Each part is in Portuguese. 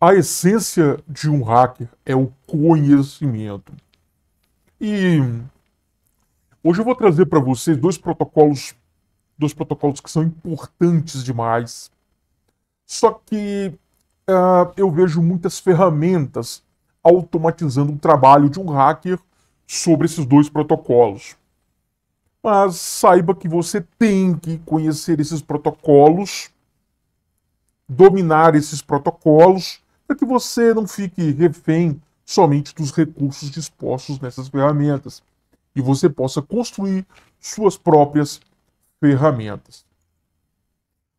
a essência de um hacker é o conhecimento. E hoje eu vou trazer para vocês dois protocolos, dois protocolos que são importantes demais. Só que uh, eu vejo muitas ferramentas automatizando o trabalho de um hacker sobre esses dois protocolos. Mas saiba que você tem que conhecer esses protocolos, dominar esses protocolos para é que você não fique refém somente dos recursos dispostos nessas ferramentas e você possa construir suas próprias ferramentas.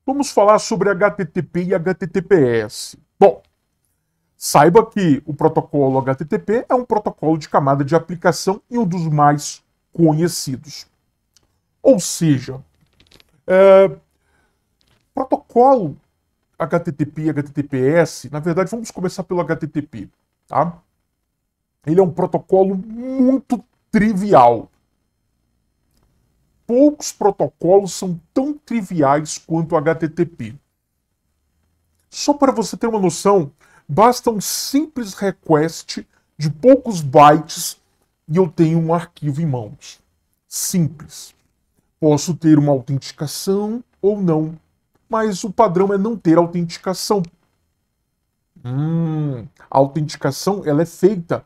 Vamos falar sobre HTTP e HTTPS. Bom, saiba que o protocolo HTTP é um protocolo de camada de aplicação e um dos mais conhecidos. Ou seja, é, protocolo HTTP e HTTPS, na verdade, vamos começar pelo HTTP, tá? Ele é um protocolo muito trivial. Poucos protocolos são tão triviais quanto o HTTP. Só para você ter uma noção, basta um simples request de poucos bytes e eu tenho um arquivo em mãos. Simples. Posso ter uma autenticação ou não mas o padrão é não ter autenticação. Hum, a autenticação ela é feita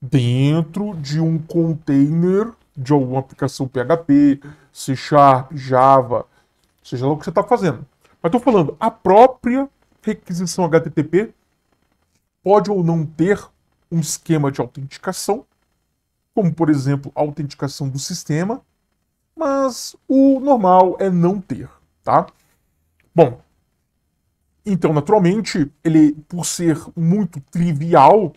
dentro de um container de alguma aplicação PHP, C Sharp, Java, seja lá o que você está fazendo. Mas estou falando, a própria requisição HTTP pode ou não ter um esquema de autenticação, como por exemplo a autenticação do sistema, mas o normal é não ter, tá? Bom, então, naturalmente, ele, por ser muito trivial,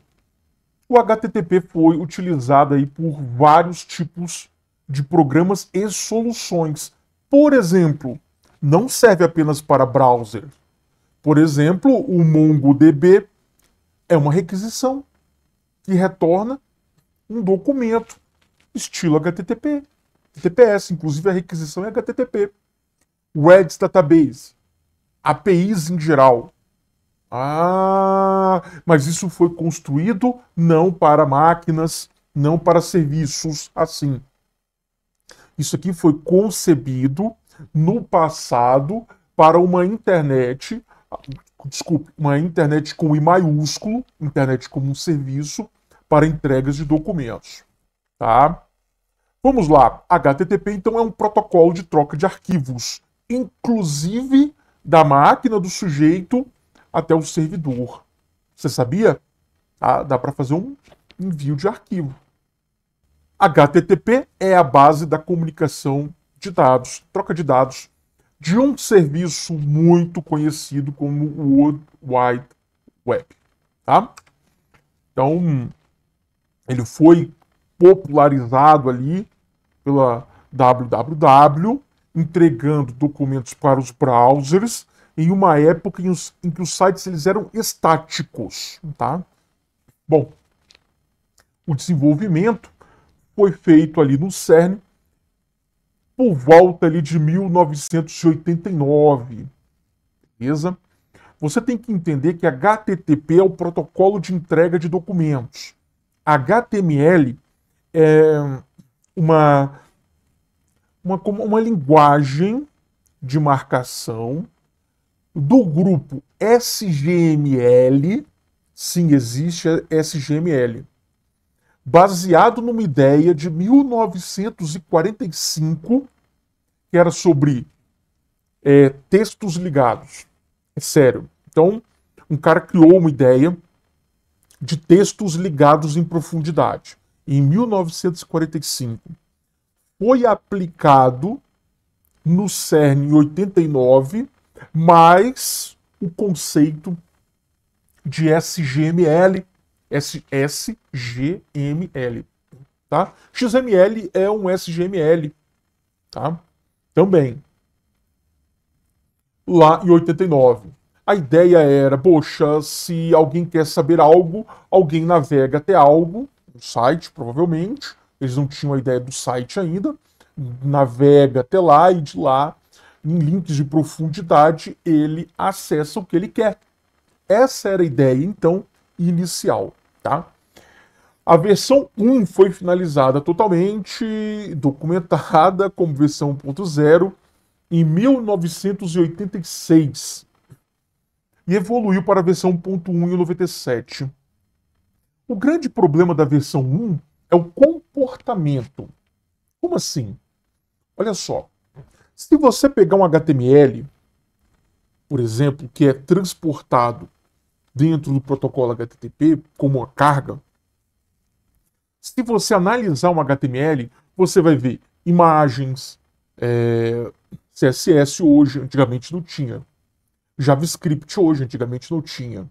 o HTTP foi utilizado aí por vários tipos de programas e soluções. Por exemplo, não serve apenas para browser. Por exemplo, o MongoDB é uma requisição que retorna um documento estilo HTTP, HTTPS, inclusive a requisição é HTTP. O Database APIs em geral. Ah, mas isso foi construído não para máquinas, não para serviços assim. Isso aqui foi concebido no passado para uma internet, desculpe, uma internet com I maiúsculo, internet como um serviço para entregas de documentos, tá? Vamos lá. HTTP então é um protocolo de troca de arquivos, inclusive da máquina do sujeito até o servidor. Você sabia? Ah, dá para fazer um envio de arquivo. HTTP é a base da comunicação de dados, troca de dados, de um serviço muito conhecido como World Wide Web. Tá? Então, ele foi popularizado ali pela www entregando documentos para os browsers em uma época em, os, em que os sites eles eram estáticos, tá? Bom, o desenvolvimento foi feito ali no CERN por volta ali de 1989, beleza? Você tem que entender que HTTP é o protocolo de entrega de documentos. HTML é uma uma, uma linguagem de marcação do grupo SGML, sim, existe SGML, baseado numa ideia de 1945, que era sobre é, textos ligados. É sério. Então, um cara criou uma ideia de textos ligados em profundidade, em 1945 foi aplicado no CERN em 89, mas o conceito de SGML, SGML, tá? XML é um SGML, tá? Também. Lá em 89. A ideia era, poxa, se alguém quer saber algo, alguém navega até algo, um site provavelmente, eles não tinham a ideia do site ainda, navega até lá e de lá, em links de profundidade, ele acessa o que ele quer. Essa era a ideia, então, inicial, tá? A versão 1 foi finalizada totalmente, documentada como versão 1.0 em 1986 e evoluiu para a versão 1.1 em 97. O grande problema da versão 1 é o comportamento. Como assim? Olha só. Se você pegar um HTML, por exemplo, que é transportado dentro do protocolo HTTP como uma carga, se você analisar um HTML, você vai ver imagens, é, CSS hoje, antigamente não tinha. JavaScript hoje, antigamente não tinha.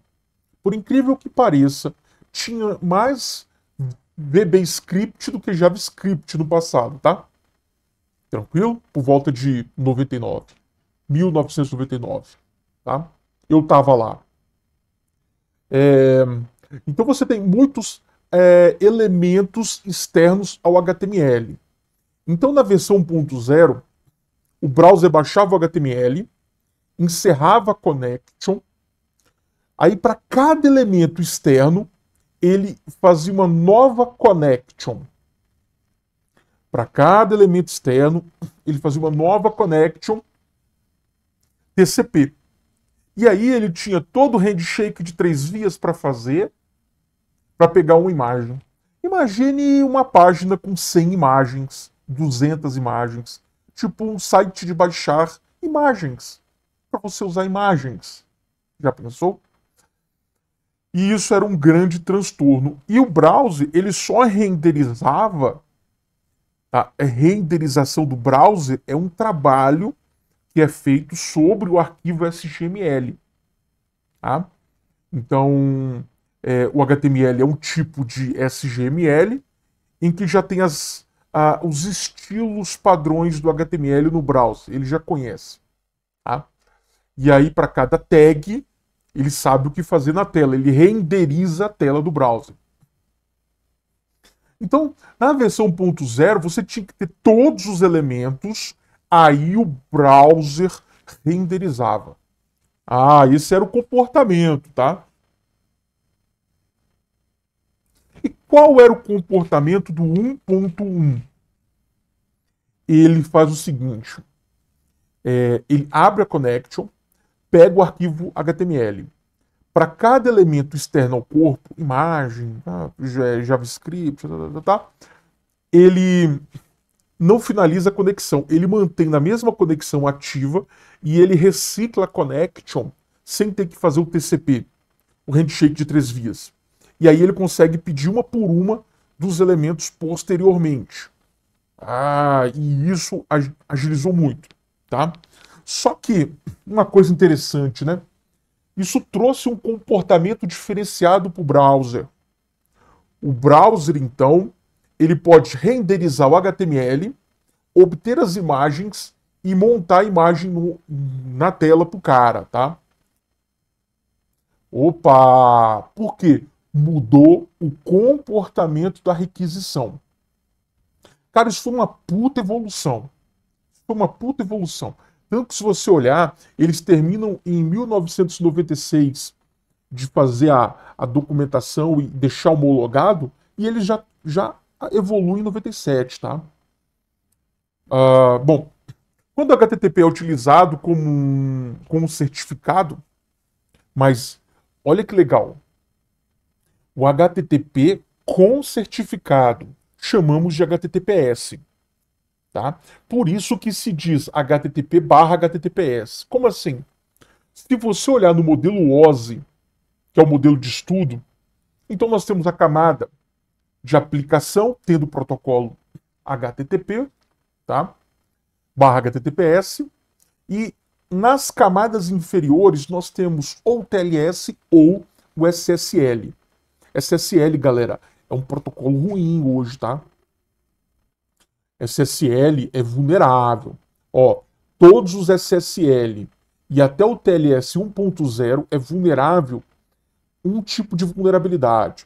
Por incrível que pareça, tinha mais VBScript do que JavaScript no passado, tá? Tranquilo? Por volta de 99, 1999, tá? Eu tava lá. É... Então você tem muitos é, elementos externos ao HTML. Então na versão 1.0, o browser baixava o HTML, encerrava a connection, aí para cada elemento externo ele fazia uma nova connection. Para cada elemento externo, ele fazia uma nova connection TCP. E aí ele tinha todo o handshake de três vias para fazer, para pegar uma imagem. Imagine uma página com 100 imagens, 200 imagens, tipo um site de baixar imagens, para você usar imagens. Já pensou? E isso era um grande transtorno. E o browser, ele só renderizava. Tá? A é, renderização do browser é um trabalho que é feito sobre o arquivo SGML Tá? Então, é, o HTML é um tipo de SGML em que já tem as, os estilos padrões do HTML no browser, ele já conhece. Tá? E aí, para cada tag, ele sabe o que fazer na tela, ele renderiza a tela do browser. Então, na versão 1.0, você tinha que ter todos os elementos, aí o browser renderizava. Ah, esse era o comportamento, tá? E qual era o comportamento do 1.1? Ele faz o seguinte: é, ele abre a connection, pega o arquivo HTML. Para cada elemento externo ao corpo, imagem, tá? JavaScript, tá tá, tá, tá, ele não finaliza a conexão, ele mantém na mesma conexão ativa e ele recicla a connection sem ter que fazer o TCP, o handshake de três vias. E aí ele consegue pedir uma por uma dos elementos posteriormente. Ah, e isso agilizou muito, tá? Só que, uma coisa interessante, né? Isso trouxe um comportamento diferenciado para o browser. O browser, então, ele pode renderizar o HTML, obter as imagens e montar a imagem no, na tela para o cara, tá? Opa! Por quê? Mudou o comportamento da requisição. Cara, isso foi uma puta evolução. foi uma puta evolução. Tanto que se você olhar, eles terminam em 1996 de fazer a, a documentação e deixar homologado, e eles já, já evoluem em 97, tá? Uh, bom, quando o HTTP é utilizado como um, como certificado, mas olha que legal, o HTTP com certificado chamamos de HTTPS. Tá? Por isso que se diz HTTP barra HTTPS. Como assim? Se você olhar no modelo OSI, que é o modelo de estudo, então nós temos a camada de aplicação, tendo o protocolo HTTP, tá? barra HTTPS, e nas camadas inferiores nós temos ou TLS ou o SSL. SSL, galera, é um protocolo ruim hoje, tá? SSL é vulnerável. Ó, todos os SSL e até o TLS 1.0 é vulnerável um tipo de vulnerabilidade.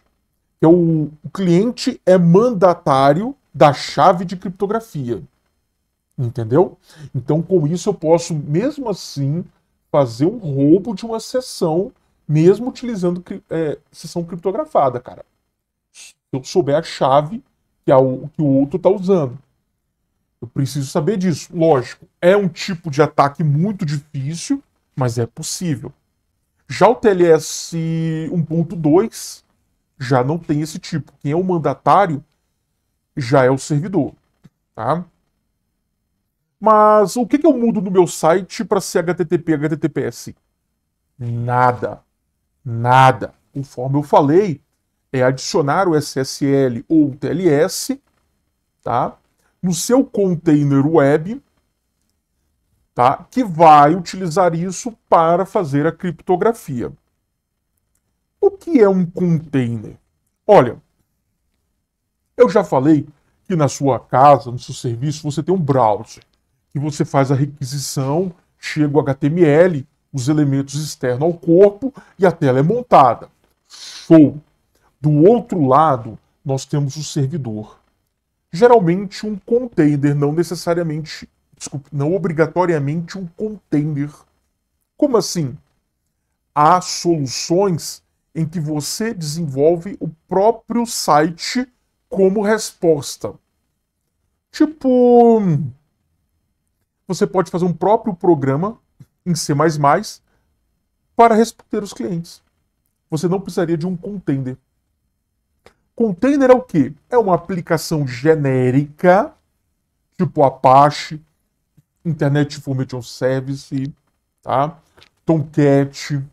Que é o, o cliente é mandatário da chave de criptografia. Entendeu? Então, com isso, eu posso, mesmo assim, fazer um roubo de uma sessão, mesmo utilizando é, sessão criptografada, cara. Se eu souber a chave que, a, que o outro está usando. Eu preciso saber disso. Lógico, é um tipo de ataque muito difícil, mas é possível. Já o TLS 1.2 já não tem esse tipo. Quem é o mandatário já é o servidor, tá? Mas o que, que eu mudo no meu site para ser HTTP, HTTPS? Nada. Nada. Conforme eu falei, é adicionar o SSL ou o TLS, tá? no seu container web, tá? que vai utilizar isso para fazer a criptografia. O que é um container? Olha, eu já falei que na sua casa, no seu serviço, você tem um browser, que você faz a requisição, chega o HTML, os elementos externos ao corpo e a tela é montada. Show! Do outro lado, nós temos o servidor geralmente um container, não necessariamente, desculpe, não obrigatoriamente um container. Como assim? Há soluções em que você desenvolve o próprio site como resposta. Tipo, você pode fazer um próprio programa em C++ para responder os clientes. Você não precisaria de um contender. Container é o quê? É uma aplicação genérica, tipo Apache, Internet Information Service, tá? Tomcat,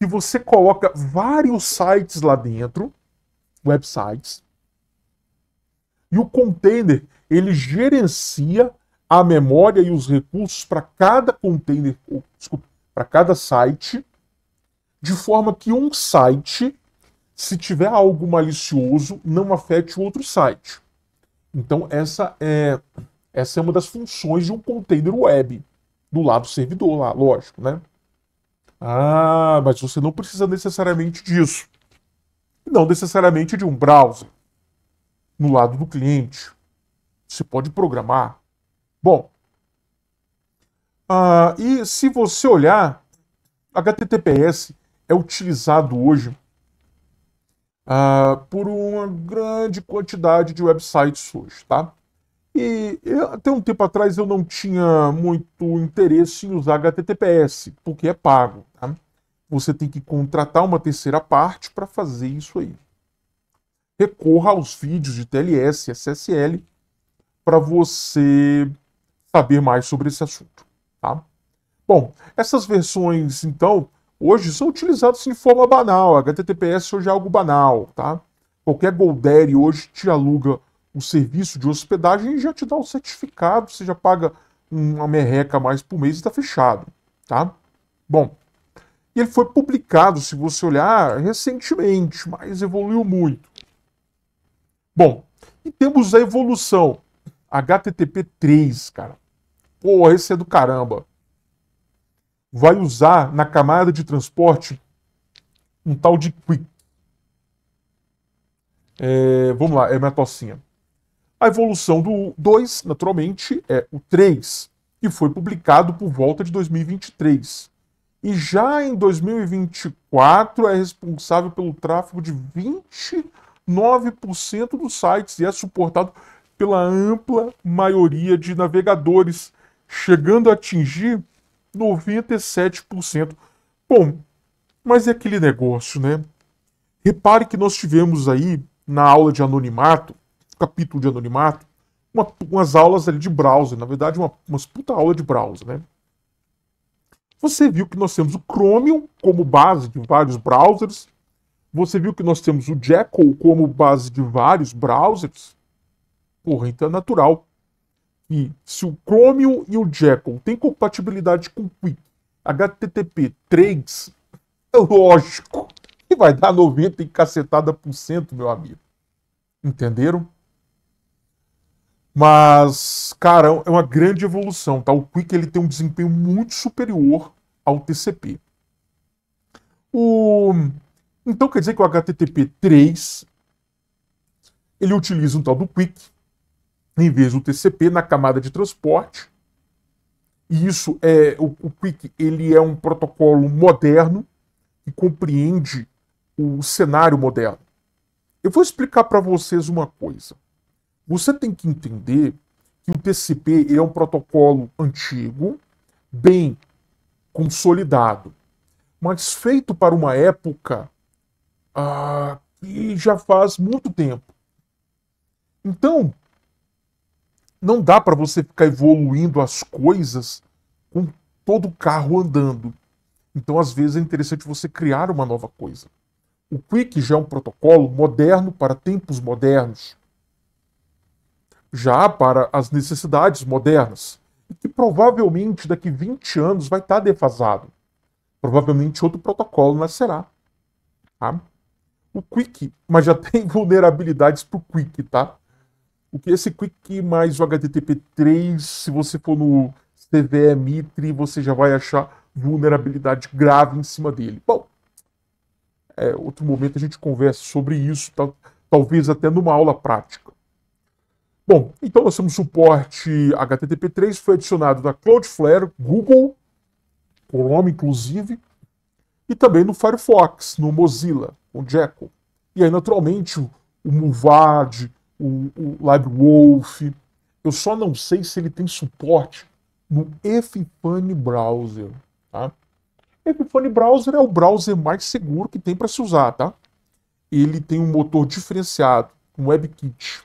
que você coloca vários sites lá dentro, websites, e o container ele gerencia a memória e os recursos para cada container, oh, para cada site, de forma que um site se tiver algo malicioso, não afete o outro site. Então, essa é, essa é uma das funções de um container web, do lado servidor lá, lógico, né? Ah, mas você não precisa necessariamente disso. Não necessariamente de um browser. No lado do cliente. Você pode programar. Bom, ah, e se você olhar, HTTPS é utilizado hoje uh, por uma grande quantidade de websites hoje, tá? E eu, até um tempo atrás eu não tinha muito interesse em usar HTTPS, porque é pago. Tá? Você tem que contratar uma terceira parte para fazer isso aí. Recorra aos vídeos de TLS, SSL, para você saber mais sobre esse assunto. Tá? Bom, essas versões, então, hoje são utilizados de forma banal. HTTPS hoje é algo banal, tá? Qualquer Goldberry hoje te aluga o serviço de hospedagem e já te dá um certificado, você já paga uma merreca a mais por mês e está fechado, tá? Bom, ele foi publicado, se você olhar, recentemente, mas evoluiu muito. Bom, e temos a evolução HTTP 3, cara. Porra, esse é do caramba vai usar na camada de transporte um tal de quick. É, vamos lá, é minha tocinha. A evolução do 2, naturalmente, é o 3, que foi publicado por volta de 2023. E já em 2024 é responsável pelo tráfego de 29% dos sites e é suportado pela ampla maioria de navegadores, chegando a atingir 97%. Bom, mas é aquele negócio, né? Repare que nós tivemos aí, na aula de anonimato, capítulo de anonimato, uma, umas aulas ali de browser, na verdade, uma, umas puta aula de browser, né? Você viu que nós temos o Chromium como base de vários browsers. Você viu que nós temos o Jekyll como base de vários browsers. Porra, então é natural e se o Chromium e o Jekyll têm compatibilidade com o Quick HTTP 3, é lógico que vai dar 90 e cacetada por cento, meu amigo. Entenderam? Mas, cara, é uma grande evolução, tá? O Quick ele tem um desempenho muito superior ao TCP. O... Então quer dizer que o HTTP 3 ele utiliza um tal do Quick, em vez do TCP, na camada de transporte. E isso é o, o ele é um protocolo moderno que compreende o cenário moderno. Eu vou explicar para vocês uma coisa. Você tem que entender que o TCP é um protocolo antigo, bem consolidado, mas feito para uma época ah, que já faz muito tempo. Então, não dá para você ficar evoluindo as coisas com todo o carro andando. Então, às vezes, é interessante você criar uma nova coisa. O Quick já é um protocolo moderno para tempos modernos, já para as necessidades modernas, e que provavelmente daqui 20 anos vai estar tá defasado. Provavelmente outro protocolo nascerá. Tá? O Quick, mas já tem vulnerabilidades para o Quick, tá? O que esse Quick mais o HTTP3, se você for no CVE Mitre, você já vai achar vulnerabilidade grave em cima dele. Bom, é, outro momento a gente conversa sobre isso, tá, talvez até numa aula prática. Bom, então nós temos suporte HTTP3, foi adicionado na Cloudflare, Google, Chrome inclusive, e também no Firefox, no Mozilla, com Jekyll. E aí, naturalmente, o, o Muvad, o, o LiveWolf. Eu só não sei se ele tem suporte no Epiphany Browser. Tá? Epiphany Browser é o browser mais seguro que tem para se usar. Tá? Ele tem um motor diferenciado, um WebKit.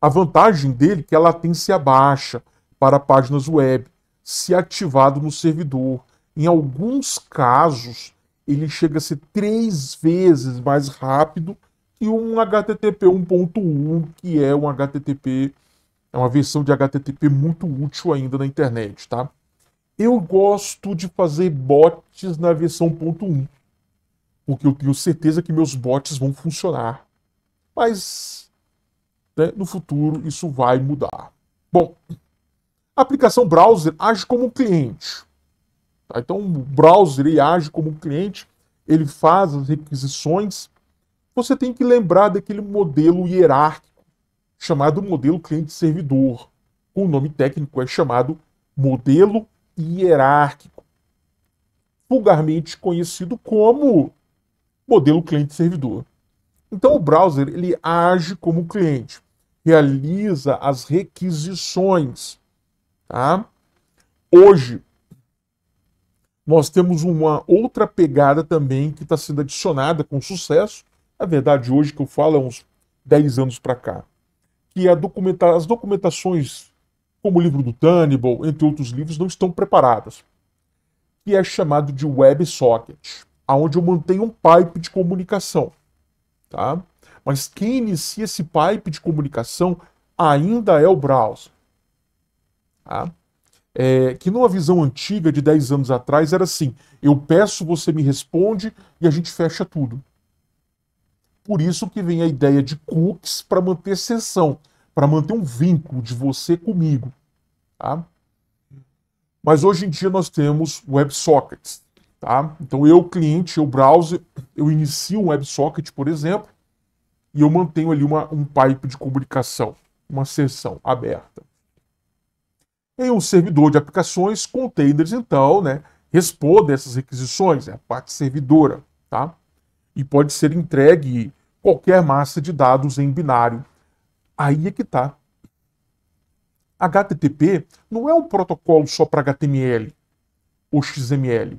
A vantagem dele é que a latência é baixa para páginas web, se ativado no servidor. Em alguns casos, ele chega a ser três vezes mais rápido e um HTTP 1.1, que é um HTTP, é uma versão de HTTP muito útil ainda na internet, tá? Eu gosto de fazer bots na versão 1.1, porque eu tenho certeza que meus bots vão funcionar. Mas né, no futuro isso vai mudar. Bom, a aplicação browser age como cliente. Tá? Então o browser age como cliente, ele faz as requisições você tem que lembrar daquele modelo hierárquico chamado modelo cliente-servidor. O nome técnico é chamado modelo hierárquico, vulgarmente conhecido como modelo cliente-servidor. Então o browser ele age como cliente, realiza as requisições. Tá? Hoje nós temos uma outra pegada também que está sendo adicionada com sucesso, na verdade, hoje que eu falo é uns 10 anos para cá, que a as documentações, como o livro do Tannibal, entre outros livros, não estão preparadas. Que é chamado de WebSocket, aonde eu mantenho um pipe de comunicação. Tá? Mas quem inicia esse pipe de comunicação ainda é o browser. Tá? É, que numa visão antiga de 10 anos atrás era assim: eu peço, você me responde e a gente fecha tudo. Por isso que vem a ideia de cookies para manter sessão, para manter um vínculo de você comigo. Tá? Mas hoje em dia nós temos WebSockets. Tá? Então eu, cliente, eu, browser, eu inicio um WebSocket, por exemplo, e eu mantenho ali uma, um pipe de comunicação, uma sessão aberta. Em um servidor de aplicações, containers, então, né, responde essas requisições, é a parte servidora. Tá? e pode ser entregue qualquer massa de dados em binário. Aí é que está. HTTP não é um protocolo só para HTML ou XML.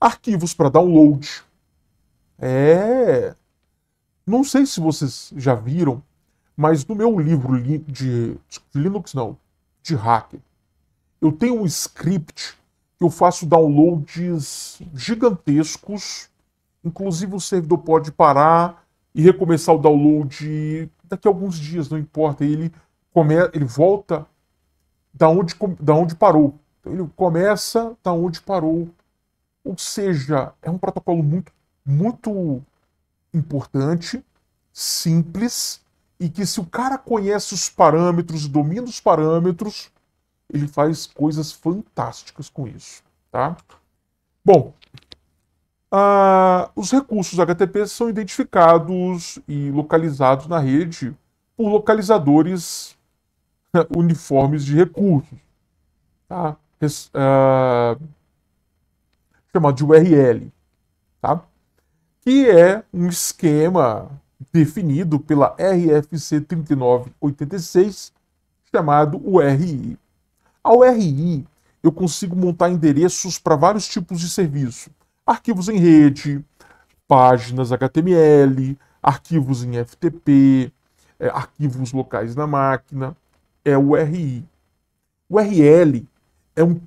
Arquivos para download. É. Não sei se vocês já viram, mas no meu livro de Linux, não, de hacker, eu tenho um script que eu faço downloads gigantescos Inclusive, o servidor pode parar e recomeçar o download daqui a alguns dias, não importa. Ele, começa ele volta da onde, da onde parou. Então, ele começa da onde parou. Ou seja, é um protocolo muito, muito importante, simples, e que se o cara conhece os parâmetros, domina os parâmetros, ele faz coisas fantásticas com isso, tá? Bom, ah, os recursos HTTP são identificados e localizados na rede por localizadores eh, uniformes de recursos, tá? Res, ah, eh, chamado de URL, tá? que é um esquema definido pela RFC 3986, chamado URI. A URI eu consigo montar endereços para vários tipos de serviço arquivos em rede, páginas HTML, arquivos em FTP, é, arquivos locais na máquina, é o URI. O URL é, um,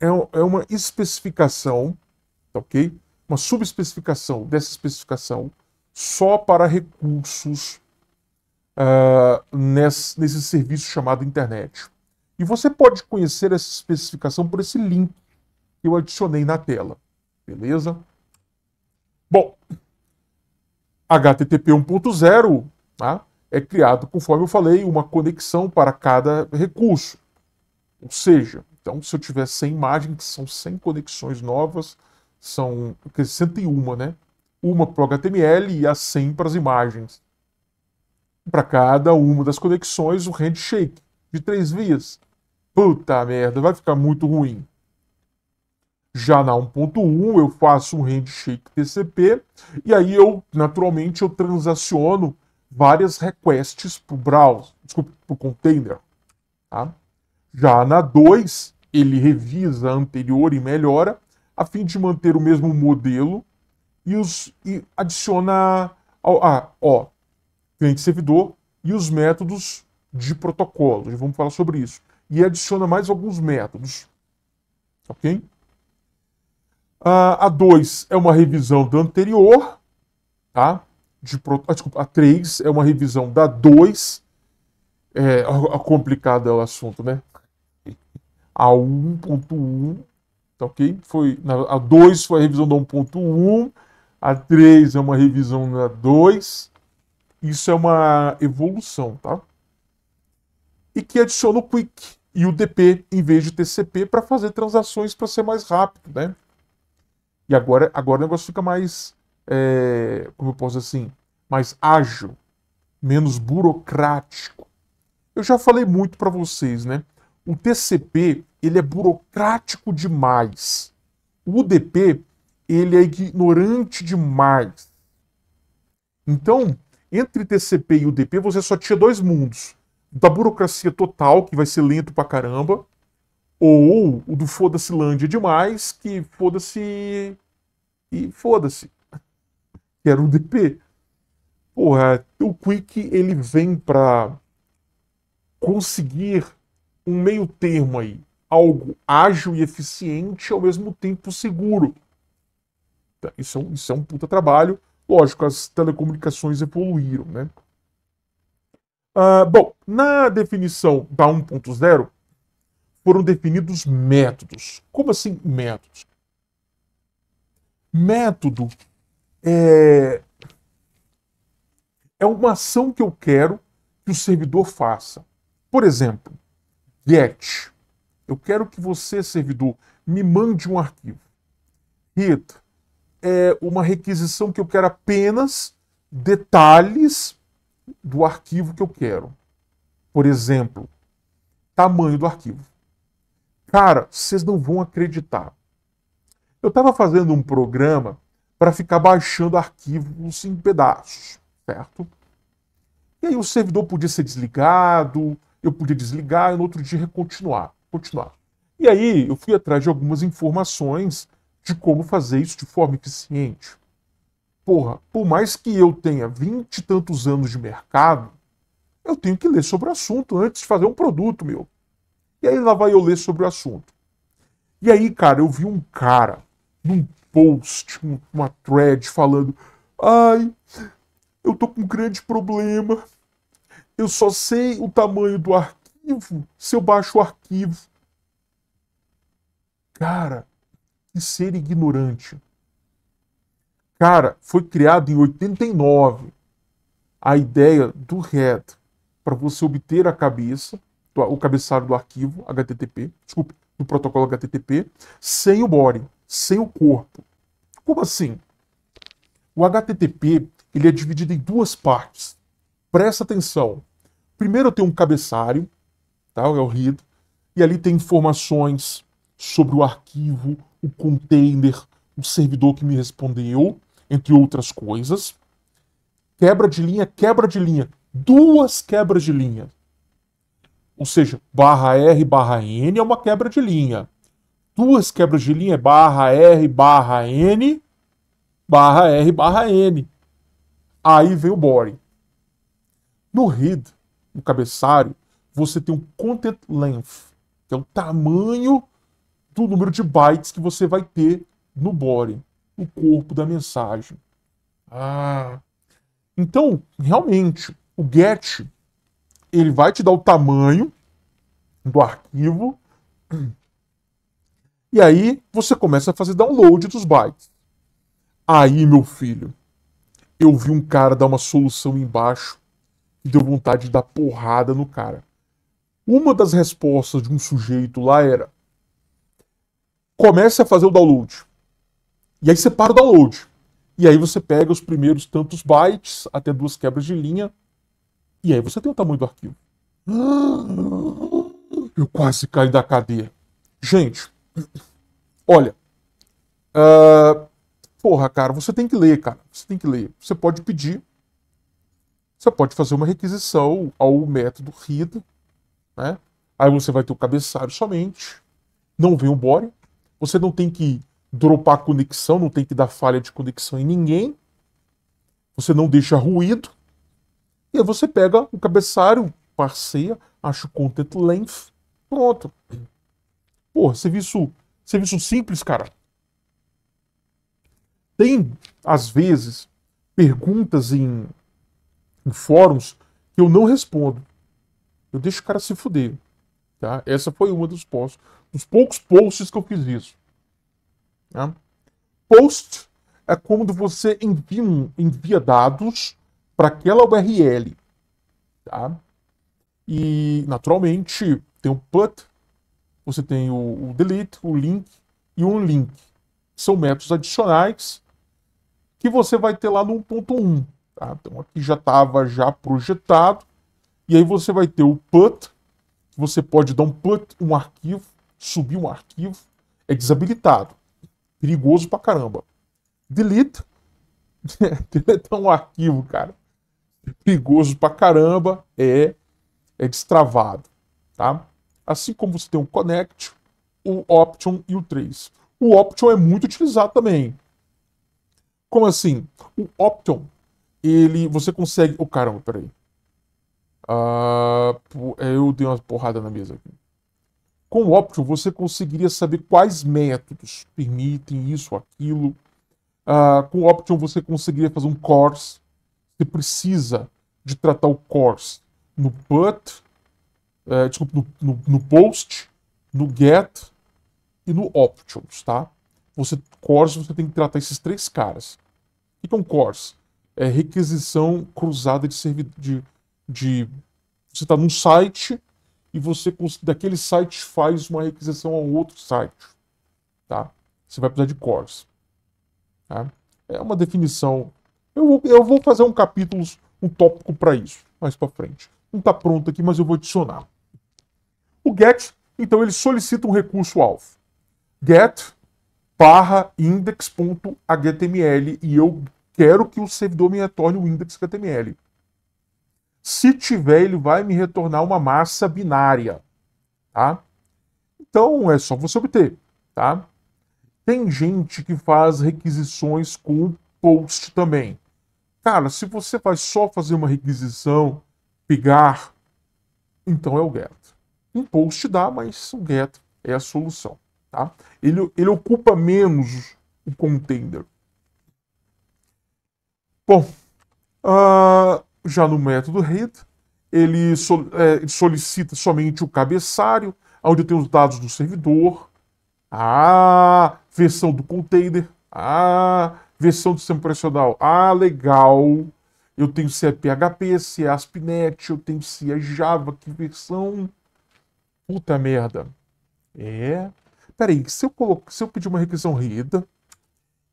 é, é uma especificação, tá ok? Uma subespecificação dessa especificação só para recursos uh, ah, nesse, nesse serviço chamado internet. E você pode conhecer essa especificação por esse link que eu adicionei na tela. Beleza? Bom, HTTP 1.0 tá? é criado, conforme eu falei, uma conexão para cada recurso. Ou seja, então se eu tiver 100 imagens, que são 100 conexões novas, são 101, né? Uma para o HTML e as 100 para as imagens. Para cada uma das conexões, o handshake de três vias. Puta merda, vai ficar muito ruim. Já na 1.1 eu faço um handshake TCP e aí eu, naturalmente, eu transaciono várias requests para o browser, desculpa, para o container. Tá? Já na 2, ele revisa a anterior e melhora, a fim de manter o mesmo modelo e, os, e adiciona ao, ah, ó, cliente servidor e os métodos de protocolo. Vamos falar sobre isso. E adiciona mais alguns métodos. Ok? A 2 é, tá? ah, é uma revisão da anterior, tá? De, ah, desculpa, a 3 é uma revisão da 2. É, a, a complicado é o assunto, né? A 1.1, tá ok? Foi, na, a 2 foi a revisão da 1.1, a 3 é uma revisão da 2. Isso é uma evolução, tá? E que adiciona o Quick e o DP em vez de TCP para fazer transações para ser mais rápido, né? E agora, agora o negócio fica mais, é, como eu posso assim, mais ágil, menos burocrático. Eu já falei muito para vocês, né? O TCP, ele é burocrático demais. O UDP, ele é ignorante demais. Então, entre TCP e UDP, você só tinha dois mundos. Da burocracia total, que vai ser lento pra caramba, ou o do foda-se Lândia demais, que foda-se. E foda-se. Que era o DP. Porra, o Quick ele vem para conseguir um meio termo aí. Algo ágil e eficiente ao mesmo tempo seguro. Tá, isso é um, isso é um puta trabalho. Lógico, as telecomunicações evoluíram, né? Uh, bom, na definição da 1.0, foram definidos métodos. Como assim métodos? Método é, é uma ação que eu quero que o servidor faça. Por exemplo, get. Eu quero que você, servidor, me mande um arquivo. Hit é uma requisição que eu quero apenas detalhes do arquivo que eu quero. Por exemplo, tamanho do arquivo. Cara, vocês não vão acreditar. Eu estava fazendo um programa para ficar baixando arquivos em pedaços, certo? E aí o servidor podia ser desligado, eu podia desligar e no outro dia continuar, continuar. E aí eu fui atrás de algumas informações de como fazer isso de forma eficiente. Porra, por mais que eu tenha vinte e tantos anos de mercado, eu tenho que ler sobre o assunto antes de fazer um produto meu. E aí lá vai eu ler sobre o assunto. E aí, cara, eu vi um cara num post, uma thread falando: "Ai, eu tô com um grande problema. Eu só sei o tamanho do arquivo se eu baixo o arquivo." Cara, que ser ignorante. Cara, foi criado em 89 a ideia do Red para você obter a cabeça do, o cabeçalho do arquivo HTTP, desculpe, do protocolo HTTP, sem o body, sem o corpo. Como assim? O HTTP ele é dividido em duas partes. Presta atenção. Primeiro eu tenho um cabeçalho, tá? é o read, e ali tem informações sobre o arquivo, o container, o servidor que me respondeu, entre outras coisas. Quebra de linha, quebra de linha. Duas quebras de linha. Ou seja, barra R barra N é uma quebra de linha. Duas quebras de linha é barra R barra N barra R barra N. Aí vem o body. No head, no cabeçário você tem o content length, que é o tamanho do número de bytes que você vai ter no body, no corpo da mensagem. Ah. Então, realmente, o get ele vai te dar o tamanho do arquivo. E aí você começa a fazer download dos bytes. Aí, meu filho, eu vi um cara dar uma solução embaixo e deu vontade de dar porrada no cara. Uma das respostas de um sujeito lá era: comece a fazer o download. E aí você para o download. E aí você pega os primeiros tantos bytes, até duas quebras de linha, e aí você tem o tamanho do arquivo. Eu quase caí da cadeia. Gente, olha. Uh, porra, cara, você tem que ler, cara. Você tem que ler. Você pode pedir. Você pode fazer uma requisição ao método RID, né? Aí você vai ter o cabeçalho somente. Não vem o body. Você não tem que dropar conexão, não tem que dar falha de conexão em ninguém. Você não deixa ruído. E aí você pega o cabeçalho, parceia, acha o content length, pronto. Porra, serviço, serviço simples, cara. Tem, às vezes, perguntas em, em fóruns que eu não respondo. Eu deixo o cara se fuder. Tá? Essa foi uma dos posts, dos poucos posts que eu fiz isso. Tá? Post é quando você envia, envia dados para aquela URL. Tá? E, naturalmente, tem o put, você tem o, o delete, o link e o link. São métodos adicionais que você vai ter lá no 1.1. Tá? Então, aqui já estava já projetado. E aí você vai ter o put, você pode dar um put, um arquivo, subir um arquivo, é desabilitado. Perigoso pra caramba. Delete, deletar é um arquivo, cara perigoso pra caramba, é, é destravado, tá? Assim como você tem o Connect, o Option e o 3. O Option é muito utilizado também. Como assim? O Option, ele, você consegue... Oh, caramba, peraí. Uh, eu dei uma porrada na mesa aqui. Com o Option, você conseguiria saber quais métodos permitem isso, aquilo. Uh, com o Option, você conseguiria fazer um course. Você precisa de tratar o cores no put, é, desculpa, no, no, no, post, no get e no options, tá? Você, cores, você tem que tratar esses três caras. O que é um cores? É requisição cruzada de servidor. De, de, você está num site e você daquele site faz uma requisição a outro site, tá? Você vai precisar de cores. Tá? É uma definição eu vou, eu vou fazer um capítulo, um tópico para isso, mais para frente. Não está pronto aqui, mas eu vou adicionar. O GET, então, ele solicita um recurso-alvo. GET barra index.html e eu quero que o servidor me retorne o index.html. Se tiver, ele vai me retornar uma massa binária, tá? Então é só você obter, tá? Tem gente que faz requisições com post também. Cara, se você vai só fazer uma requisição, pegar, então é o get. Um post dá, mas o get é a solução. Tá? Ele, ele ocupa menos o contender. Bom, uh, já no método read, ele so, é, solicita somente o cabeçário, onde tem os dados do servidor, a ah, versão do container, a ah, versão do sistema operacional. Ah, legal. Eu tenho se é PHP, se é ASP.NET, eu tenho se é Java, que versão. Puta merda. É. Peraí, se eu, coloco, se eu pedir uma requisição reader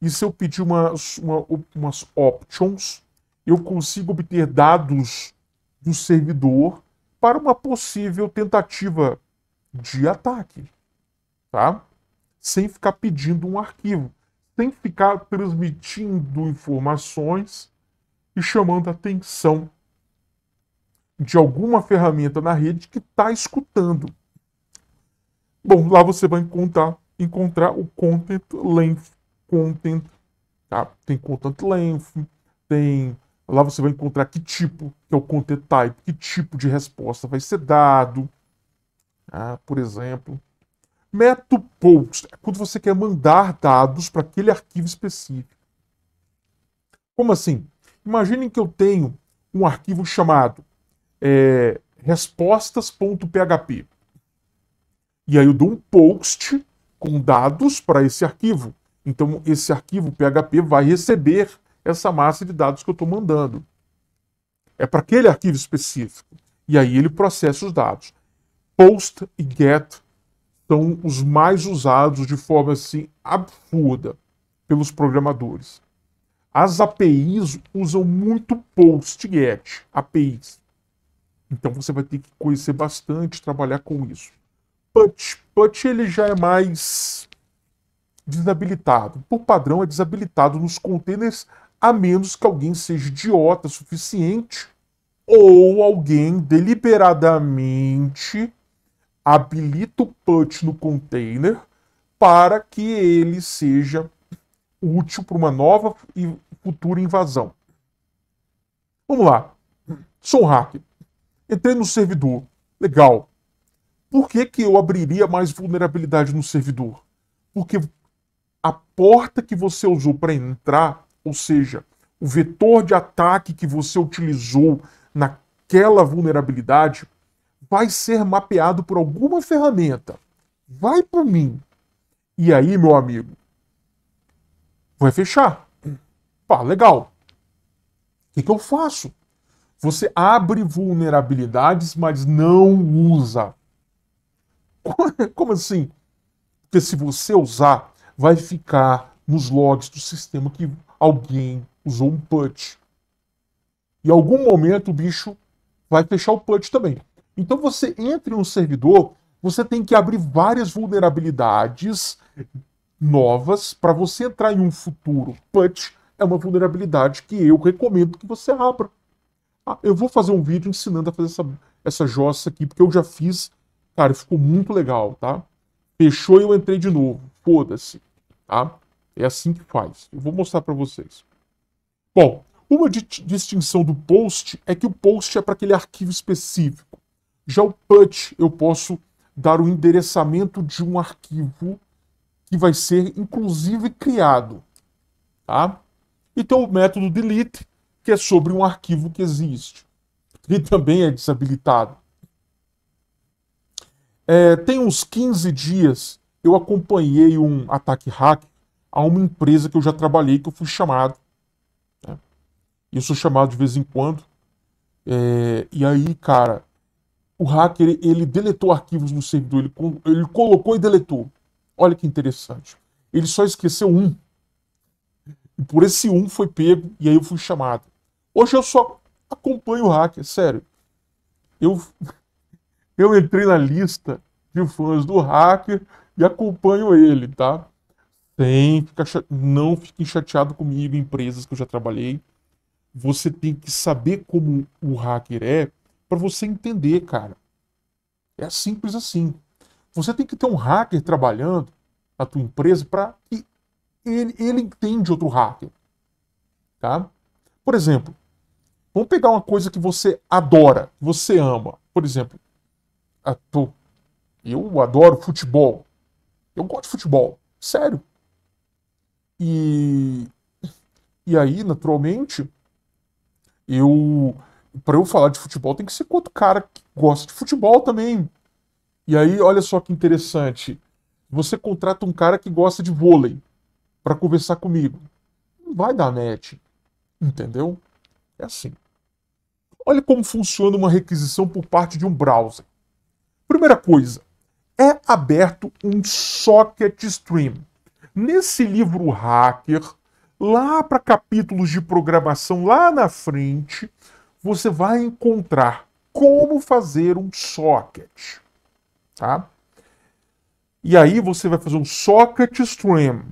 e se eu pedir uma, uma, umas options, eu consigo obter dados do servidor para uma possível tentativa de ataque, tá? Sem ficar pedindo um arquivo sem ficar transmitindo informações e chamando a atenção de alguma ferramenta na rede que está escutando. Bom, lá você vai encontrar, encontrar o content length, content, tá? Tem content length, tem lá você vai encontrar que tipo que é o content type, que tipo de resposta vai ser dado, tá? por exemplo. Meto post é quando você quer mandar dados para aquele arquivo específico. Como assim? Imaginem que eu tenho um arquivo chamado é, respostas.php. E aí eu dou um post com dados para esse arquivo. Então esse arquivo PHP vai receber essa massa de dados que eu estou mandando. É para aquele arquivo específico. E aí ele processa os dados. Post e get são os mais usados de forma assim absurda pelos programadores. As APIs usam muito PostGet, APIs. Então você vai ter que conhecer bastante, trabalhar com isso. Put, Put ele já é mais desabilitado. Por padrão é desabilitado nos containers, a menos que alguém seja idiota suficiente ou alguém deliberadamente habilita o put no container para que ele seja útil para uma nova e futura invasão. Vamos lá. Sou um hacker. Entrei no servidor. Legal. Por que, que eu abriria mais vulnerabilidade no servidor? Porque a porta que você usou para entrar, ou seja, o vetor de ataque que você utilizou naquela vulnerabilidade, vai ser mapeado por alguma ferramenta. Vai por mim. E aí, meu amigo, vai fechar. Pá, legal. O que, que eu faço? Você abre vulnerabilidades, mas não usa. Como assim? Porque se você usar, vai ficar nos logs do sistema que alguém usou um put. Em algum momento o bicho vai fechar o put também. Então você entra em um servidor, você tem que abrir várias vulnerabilidades novas para você entrar em um futuro patch. É uma vulnerabilidade que eu recomendo que você abra. Ah, eu vou fazer um vídeo ensinando a fazer essa, essa jossa aqui, porque eu já fiz. Cara, ficou muito legal, tá? Fechou e eu entrei de novo. Foda-se, tá? É assim que faz. Eu vou mostrar para vocês. Bom, uma distinção do post é que o post é para aquele arquivo específico. Já o PUT, eu posso dar o endereçamento de um arquivo que vai ser, inclusive, criado. Tá? Então, o método delete, que é sobre um arquivo que existe. Ele também é desabilitado. É, tem uns 15 dias, eu acompanhei um ataque hack a uma empresa que eu já trabalhei, que eu fui chamado. Né? Eu sou chamado de vez em quando. É, e aí, cara, o hacker ele deletou arquivos no servidor, ele, ele colocou e deletou. Olha que interessante. Ele só esqueceu um. E por esse um foi pego e aí eu fui chamado. Hoje eu só acompanho o hacker, sério. Eu, eu entrei na lista de fãs do hacker e acompanho ele, tá? Tem, fica, não fiquem chateados comigo, empresas que eu já trabalhei. Você tem que saber como o hacker é para você entender, cara. É simples assim. Você tem que ter um hacker trabalhando na tua empresa para que ele, ele entende outro hacker. Tá? Por exemplo, vamos pegar uma coisa que você adora, que você ama. Por exemplo, eu adoro futebol. Eu gosto de futebol, sério. E, e aí, naturalmente, eu para eu falar de futebol tem que ser com outro cara que gosta de futebol também. E aí, olha só que interessante. Você contrata um cara que gosta de vôlei para conversar comigo. Não vai dar match. Entendeu? É assim. Olha como funciona uma requisição por parte de um browser. Primeira coisa, é aberto um socket stream. Nesse livro Hacker, lá para capítulos de programação lá na frente, você vai encontrar como fazer um socket, tá? E aí você vai fazer um socket stream.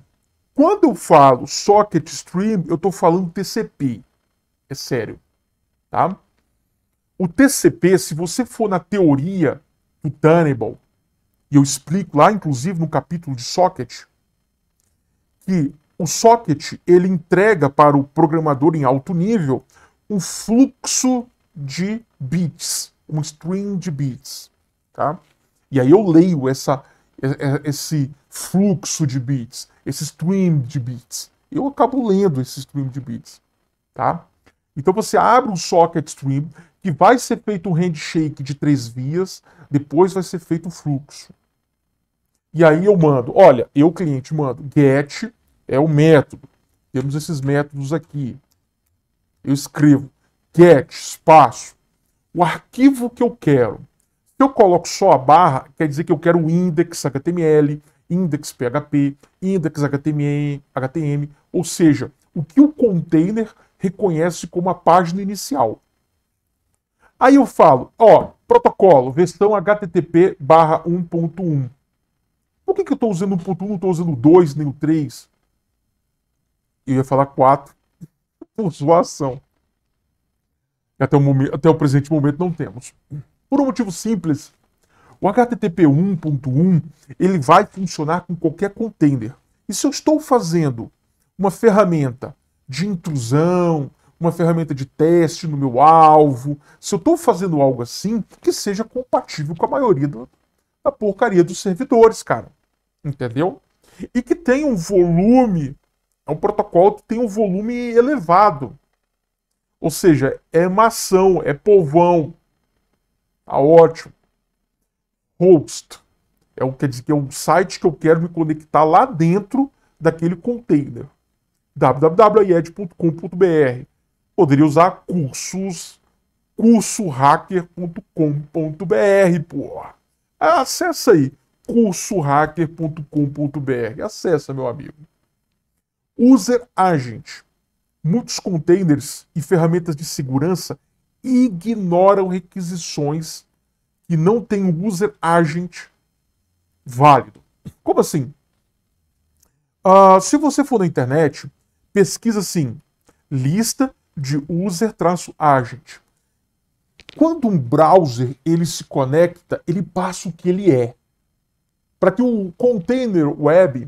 Quando eu falo socket stream, eu estou falando TCP. É sério, tá? O TCP, se você for na teoria do Tunnable, e eu explico lá, inclusive, no capítulo de socket, que o socket ele entrega para o programador em alto nível um fluxo de bits, um stream de bits, tá? E aí eu leio essa, esse fluxo de bits, esse stream de bits. Eu acabo lendo esse stream de bits, tá? Então você abre um socket stream que vai ser feito um handshake de três vias, depois vai ser feito o fluxo. E aí eu mando, olha, eu cliente mando get é o método. Temos esses métodos aqui, eu escrevo get espaço, o arquivo que eu quero. Se eu coloco só a barra, quer dizer que eu quero index HTML, index PHP, index HTML, ou seja, o que o container reconhece como a página inicial. Aí eu falo, ó, protocolo, versão HTTP 1.1. Por que, que eu estou usando 1.1, não estou usando o 2 nem o 3? Eu ia falar 4, por sua ação. Até o, momento, até o presente momento não temos. Por um motivo simples, o HTTP 1.1 ele vai funcionar com qualquer container. E se eu estou fazendo uma ferramenta de intrusão, uma ferramenta de teste no meu alvo, se eu estou fazendo algo assim, que seja compatível com a maioria do, da porcaria dos servidores, cara. Entendeu? E que tenha um volume é um protocolo que tem um volume elevado. Ou seja, é mação, é povão. Tá ótimo. Host. É o, quer dizer, que é um site que eu quero me conectar lá dentro daquele container. www.ied.com.br Poderia usar cursos, cursohacker.com.br, porra. Acessa aí, cursohacker.com.br. Acessa, meu amigo. User Agent. Muitos containers e ferramentas de segurança ignoram requisições que não têm o User Agent válido. Como assim? Uh, se você for na internet, pesquisa assim, lista de user-agent. Quando um browser ele se conecta, ele passa o que ele é. Para que o container web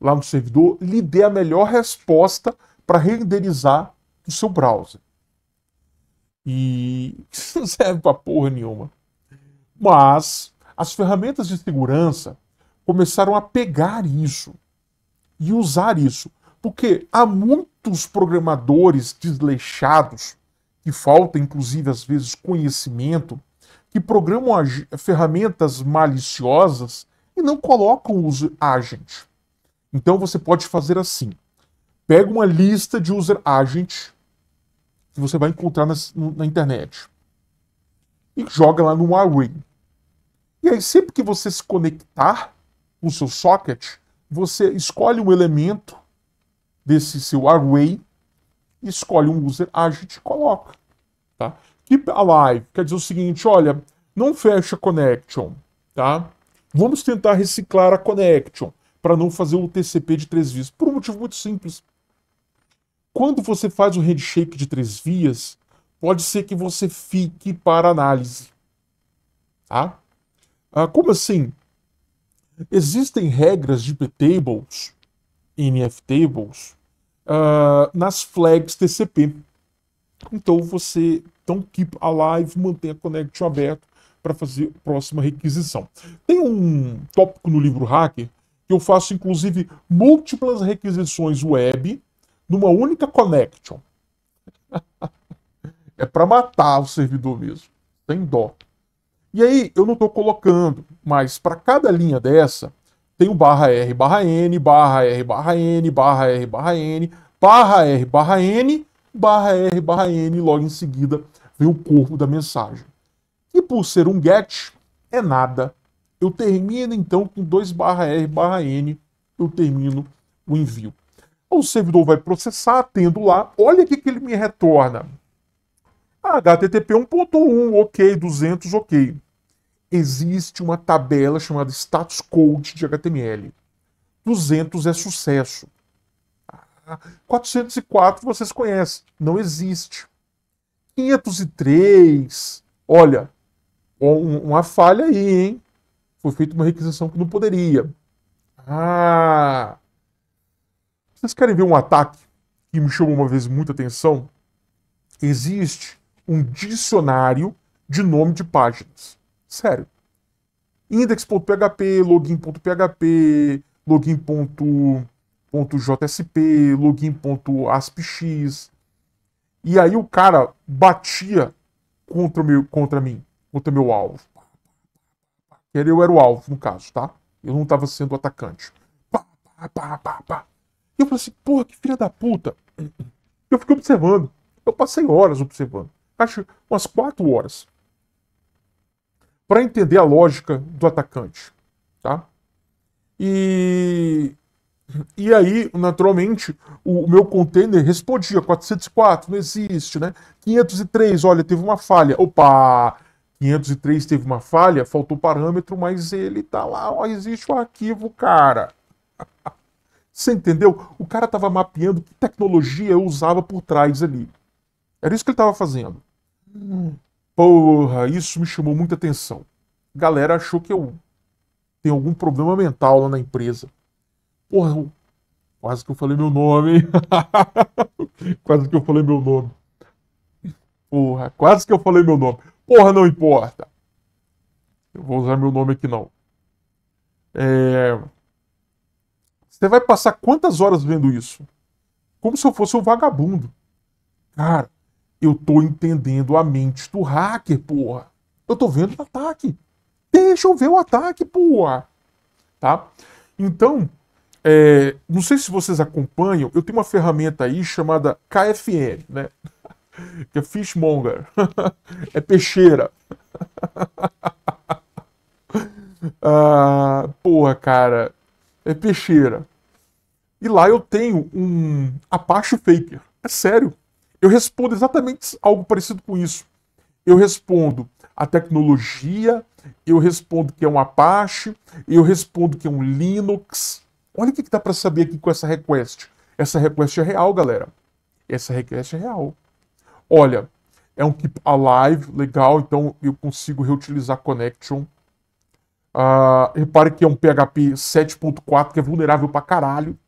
lá no servidor lhe dê a melhor resposta para renderizar o seu browser. E isso não serve para porra nenhuma. Mas as ferramentas de segurança começaram a pegar isso e usar isso. Porque há muitos programadores desleixados, que falta inclusive às vezes conhecimento, que programam ferramentas maliciosas e não colocam os agentes. Então você pode fazer assim: pega uma lista de user agent que você vai encontrar na, na internet e joga lá no Array. E aí, sempre que você se conectar com o seu socket, você escolhe um elemento desse seu array, escolhe um user agent e coloca. Tá? Keep alive quer dizer o seguinte: olha, não fecha a connection. Tá? Vamos tentar reciclar a connection para não fazer o TCP de três vias? Por um motivo muito simples. Quando você faz o handshake de três vias, pode ser que você fique para análise. Tá? Ah, como assim? Existem regras de ptables, nftables, uh, ah, nas flags TCP. Então você então keep alive, mantenha a connection aberto para fazer a próxima requisição. Tem um tópico no livro Hacker eu faço inclusive múltiplas requisições web numa única connection. é para matar o servidor mesmo, tem dó. E aí eu não estou colocando, mas para cada linha dessa tem o barra r barra n barra r barra n barra r barra n barra r barra n barra r barra n logo em seguida vem o corpo da mensagem. E por ser um get é nada eu termino então com 2/r/n, eu termino o envio. O servidor vai processar, tendo lá, olha o que ele me retorna. HTTP 1.1, ok, 200, ok. Existe uma tabela chamada status code de HTML. 200 é sucesso. 404 ah, vocês conhecem, não existe. 503, olha, uma falha aí, hein? foi feita uma requisição que não poderia. Ah! Vocês querem ver um ataque que me chamou uma vez muita atenção? Existe um dicionário de nome de páginas. Sério. Index.php, login.php, login.jsp, login.aspx. E aí o cara batia contra, meu, contra mim, contra meu alvo. Ele eu era o alvo, no caso, tá? Eu não estava sendo o atacante. Pá, pá, pá, pá, pá. E eu falei assim, porra, que filha da puta. Eu fiquei observando. Eu passei horas observando. Acho umas quatro horas. Para entender a lógica do atacante, tá? E e aí, naturalmente, o, meu container respondia: 404, não existe, né? 503, olha, teve uma falha. Opa, 503 teve uma falha, faltou parâmetro, mas ele tá lá, ó, existe o um arquivo, cara. Você entendeu? O cara tava mapeando que tecnologia eu usava por trás ali. Era isso que ele tava fazendo. Porra, isso me chamou muita atenção. A galera achou que eu tenho algum problema mental lá na empresa. Porra, eu... quase que eu falei meu nome. quase que eu falei meu nome. Porra, quase que eu falei meu nome porra não importa. Eu vou usar meu nome aqui não. É... Você vai passar quantas horas vendo isso? Como se eu fosse um vagabundo. Cara, eu tô entendendo a mente do hacker, porra. Eu tô vendo o ataque. Deixa eu ver o ataque, porra. Tá? Então, é... não sei se vocês acompanham, eu tenho uma ferramenta aí chamada KFL, né? que é fishmonger, é peixeira. ah, porra, cara, é peixeira. E lá eu tenho um Apache Faker. É sério. Eu respondo exatamente algo parecido com isso. Eu respondo a tecnologia, eu respondo que é um Apache, eu respondo que é um Linux. Olha o que, que dá para saber aqui com essa request. Essa request é real, galera. Essa request é real olha, é um Keep Alive, legal, então eu consigo reutilizar Connection. Uh, repare que é um PHP 7.4 que é vulnerável pra caralho.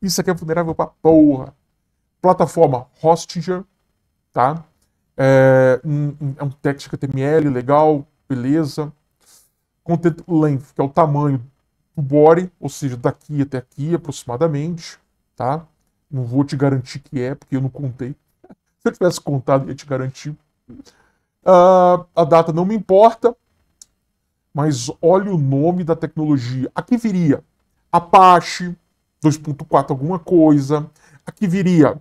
Isso aqui é vulnerável pra porra. Plataforma Hostinger, tá? É um, é um text HTML legal, beleza. Content length, que é o tamanho do body, ou seja, daqui até aqui aproximadamente, tá? Não vou te garantir que é, porque eu não contei se eu tivesse contado, ia te garantir. Uh, a data não me importa, mas olha o nome da tecnologia. Aqui viria Apache 2.4 alguma coisa, aqui viria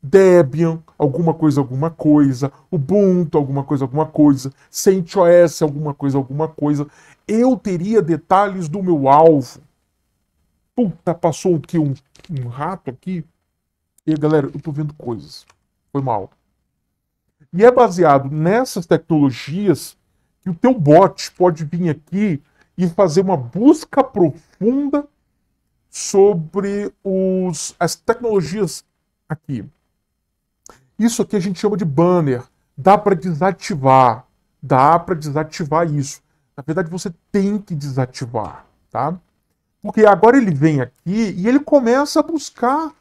Debian, alguma coisa, alguma coisa, Ubuntu, alguma coisa, alguma coisa, CentOS, alguma coisa, alguma coisa. Eu teria detalhes do meu alvo. Puta, passou o que? Um, um rato aqui? E galera, eu tô vendo coisas. Foi mal. E é baseado nessas tecnologias que o teu bot pode vir aqui e fazer uma busca profunda sobre os, as tecnologias aqui. Isso aqui a gente chama de banner. Dá para desativar. Dá para desativar isso. Na verdade, você tem que desativar, tá? Porque agora ele vem aqui e ele começa a buscar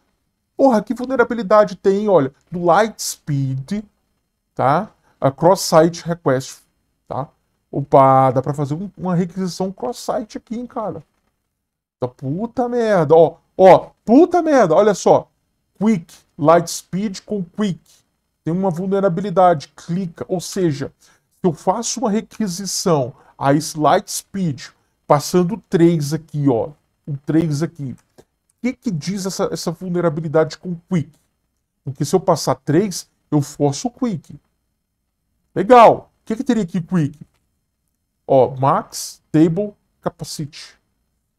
Porra, que vulnerabilidade tem, olha, do Lightspeed, tá? A cross-site request, tá? Opa, dá pra fazer um, uma requisição cross-site aqui, hein, cara. Da tá puta merda, ó. Ó, puta merda, olha só. Quick, Lightspeed com Quick. Tem uma vulnerabilidade, clica. Ou seja, se eu faço uma requisição a Lightspeed, passando três aqui, ó. Um 3 aqui, que, que diz essa, essa vulnerabilidade com o quick? Porque se eu passar 3, eu forço o quick. Legal. O que, que teria aqui quick? Ó, max, table, capacity.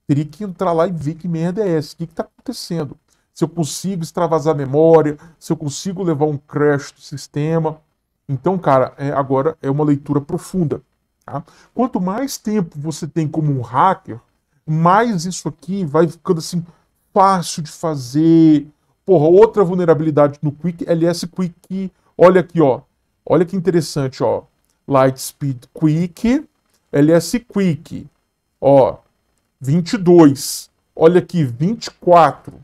Teria que entrar lá e ver que merda é essa. O que está acontecendo? Se eu consigo extravasar memória, se eu consigo levar um crash do sistema. Então, cara, é, agora é uma leitura profunda. Tá? Quanto mais tempo você tem como um hacker, mais isso aqui vai ficando assim fácil de fazer. Porra, outra vulnerabilidade no Quick, LS Quick. Olha aqui, ó. Olha que interessante, ó. Lightspeed Quick, LS Quick. Ó, 22. Olha aqui, 24.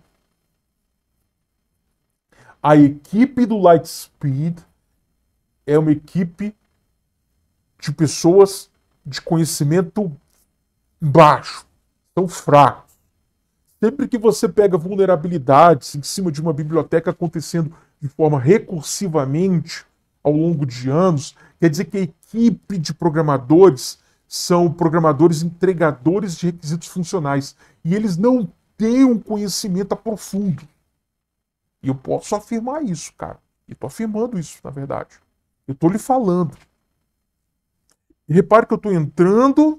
A equipe do Lightspeed é uma equipe de pessoas de conhecimento baixo, tão fraco. Sempre que você pega vulnerabilidades em cima de uma biblioteca acontecendo de forma recursivamente ao longo de anos, quer dizer que a equipe de programadores são programadores entregadores de requisitos funcionais e eles não têm um conhecimento aprofundo. E eu posso afirmar isso, cara. E estou afirmando isso, na verdade. Eu estou lhe falando. E repare que eu estou entrando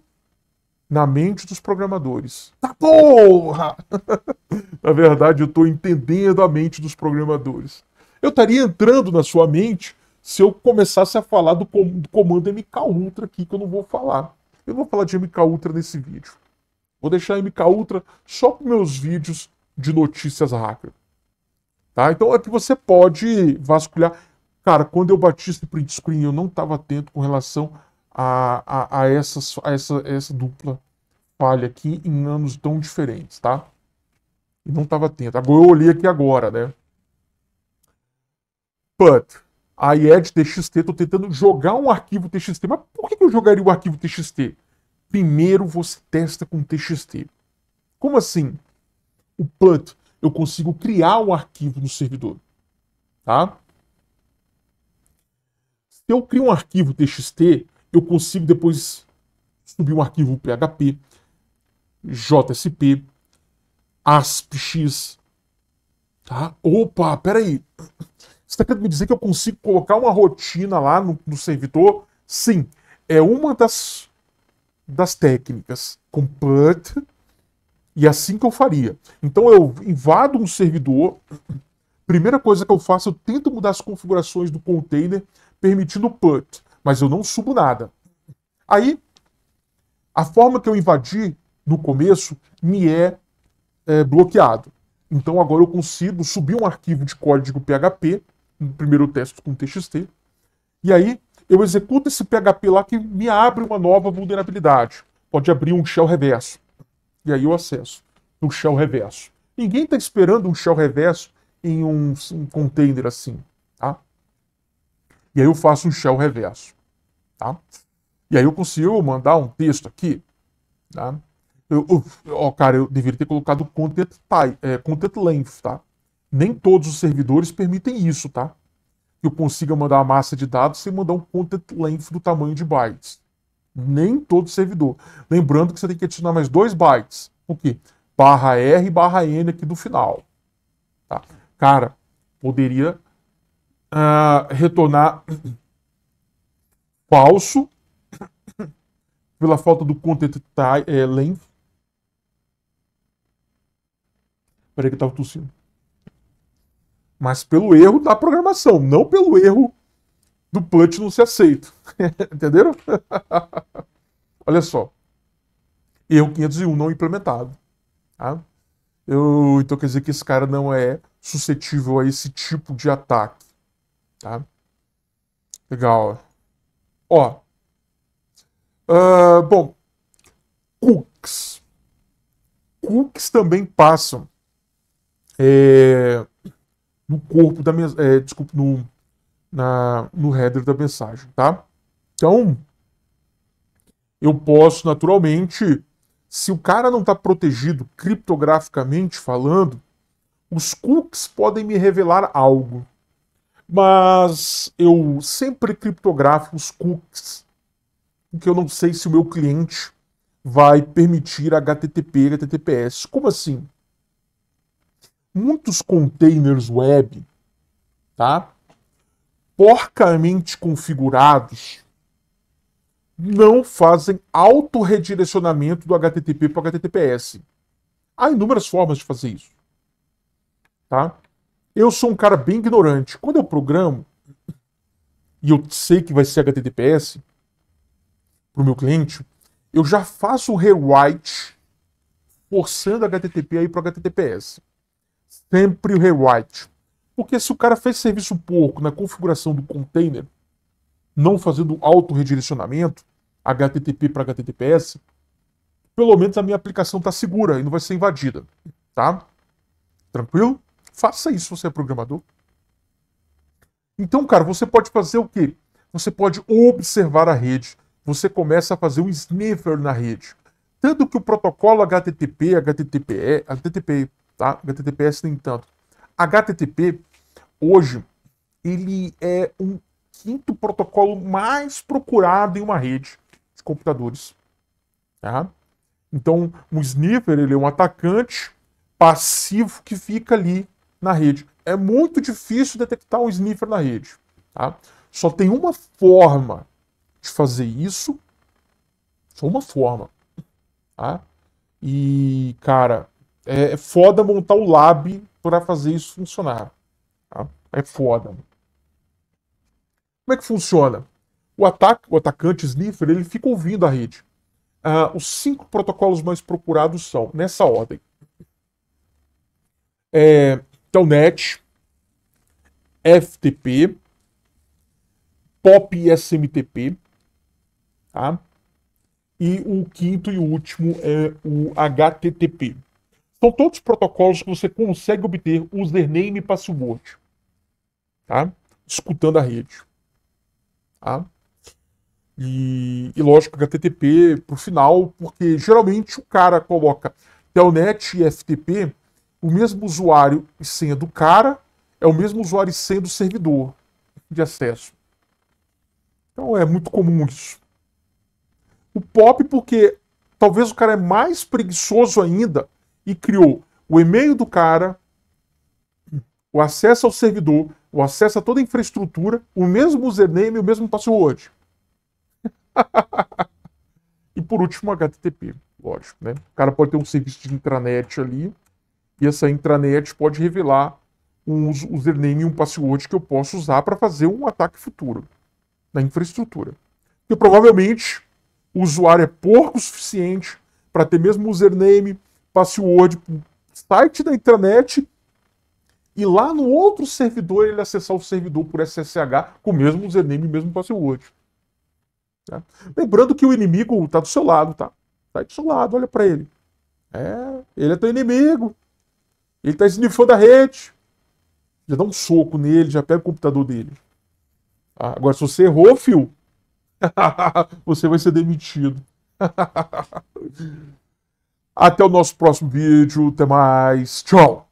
na mente dos programadores. Tá porra! na verdade, eu estou entendendo a mente dos programadores. Eu estaria entrando na sua mente se eu começasse a falar do, com do comando MK Ultra aqui, que eu não vou falar. Eu não vou falar de MK Ultra nesse vídeo. Vou deixar MK Ultra só para meus vídeos de notícias hacker. Tá? Então é que você pode vasculhar. Cara, quando eu bati esse print screen, eu não estava atento com relação a, a, a, essa, a, essa, essa dupla falha aqui em anos tão diferentes, tá? E não estava atento. Agora eu olhei aqui agora, né? But, a IED TXT, estou tentando jogar um arquivo TXT. Mas por que eu jogaria o arquivo TXT? Primeiro você testa com TXT. Como assim? O put, eu consigo criar o um arquivo no servidor, tá? Se eu crio um arquivo TXT, eu consigo depois subir um arquivo PHP, JSP, ASPX. Tá? Opa, peraí. Você está querendo me dizer que eu consigo colocar uma rotina lá no, no servidor? Sim, é uma das, das técnicas. Complete. E é assim que eu faria. Então eu invado um servidor. Primeira coisa que eu faço, eu tento mudar as configurações do container, permitindo o put mas eu não subo nada. Aí, a forma que eu invadi no começo me é, é bloqueado. Então agora eu consigo subir um arquivo de código PHP, no primeiro teste com TXT, e aí eu executo esse PHP lá que me abre uma nova vulnerabilidade. Pode abrir um shell reverso. E aí eu acesso no shell reverso. Ninguém está esperando um shell reverso em um, um container assim. E aí eu faço um shell reverso. Tá? E aí eu consigo mandar um texto aqui. Tá? Eu, ó, cara, eu deveria ter colocado content, type, é, content length, tá? Nem todos os servidores permitem isso, tá? Que eu consiga mandar a massa de dados sem mandar um content length do tamanho de bytes. Nem todo servidor. Lembrando que você tem que adicionar mais dois bytes. O quê? Barra R barra N aqui do final. Tá? Cara, poderia uh, retornar falso pela falta do content é, length. Peraí que eu tava tossindo. Mas pelo erro da programação, não pelo erro do punch não ser aceito. Entenderam? Olha só. Erro 501 não implementado. Tá? Eu, então quer dizer que esse cara não é suscetível a esse tipo de ataque. Tá? Legal. Ó. Uh, bom. Cooks. Cooks também passam é, no corpo da mensagem. É, desculpa, no, na, no header da mensagem, tá? Então, eu posso naturalmente, se o cara não está protegido criptograficamente falando, os cookies podem me revelar algo. Mas eu sempre criptografo os cookies, porque eu não sei se o meu cliente vai permitir HTTP e HTTPS. Como assim? Muitos containers web, tá? Porcamente configurados, não fazem autorredirecionamento do HTTP para o HTTPS. Há inúmeras formas de fazer isso. Tá? Eu sou um cara bem ignorante. Quando eu programo, e eu sei que vai ser HTTPS para o meu cliente, eu já faço o rewrite forçando HTTP aí para HTTPS. Sempre o rewrite. Porque se o cara fez serviço porco na configuração do container, não fazendo auto-redirecionamento, HTTP para HTTPS, pelo menos a minha aplicação está segura e não vai ser invadida. Tá? Tranquilo? Faça isso, você é programador. Então, cara, você pode fazer o quê? Você pode observar a rede. Você começa a fazer um sniffer na rede. Tanto que o protocolo HTTP, HTTP, HTTP, tá? HTTPS nem tanto. HTTP, hoje, ele é um quinto protocolo mais procurado em uma rede de computadores. Tá? Então, um sniffer, ele é um atacante passivo que fica ali na rede. É muito difícil detectar um sniffer na rede. Tá? Só tem uma forma de fazer isso. Só uma forma. Tá? E, cara, é, é foda montar o lab para fazer isso funcionar. Tá? É foda. Como é que funciona? O, ataque, o atacante sniffer ele fica ouvindo a rede. Ah, os cinco protocolos mais procurados são, nessa ordem: é, Telnet, FTP, POP SMTP, tá? E o quinto e último é o HTTP. São todos protocolos que você consegue obter username e password, tá? Escutando a rede, tá? E, e lógico, HTTP pro final, porque geralmente o cara coloca Telnet e FTP o mesmo usuário e senha do cara é o mesmo usuário e senha do servidor de acesso. Então é muito comum isso. O POP, porque talvez o cara é mais preguiçoso ainda e criou o e-mail do cara, o acesso ao servidor, o acesso a toda a infraestrutura, o mesmo username e o mesmo password. e por último, HTTP, lógico, né? O cara pode ter um serviço de intranet ali, e essa intranet pode revelar um username e um password que eu posso usar para fazer um ataque futuro na infraestrutura. E provavelmente o usuário é o suficiente para ter mesmo username, password, site da intranet e lá no outro servidor ele acessar o servidor por SSH com o mesmo username e mesmo password. Tá? Lembrando que o inimigo está do seu lado, tá? Está do seu lado, olha para ele. É, ele é teu inimigo. Ele está sniffando a rede. Já dá um soco nele, já pega o computador dele. Ah, agora, se você errou, fio, você vai ser demitido. Até o nosso próximo vídeo. Até mais. Tchau.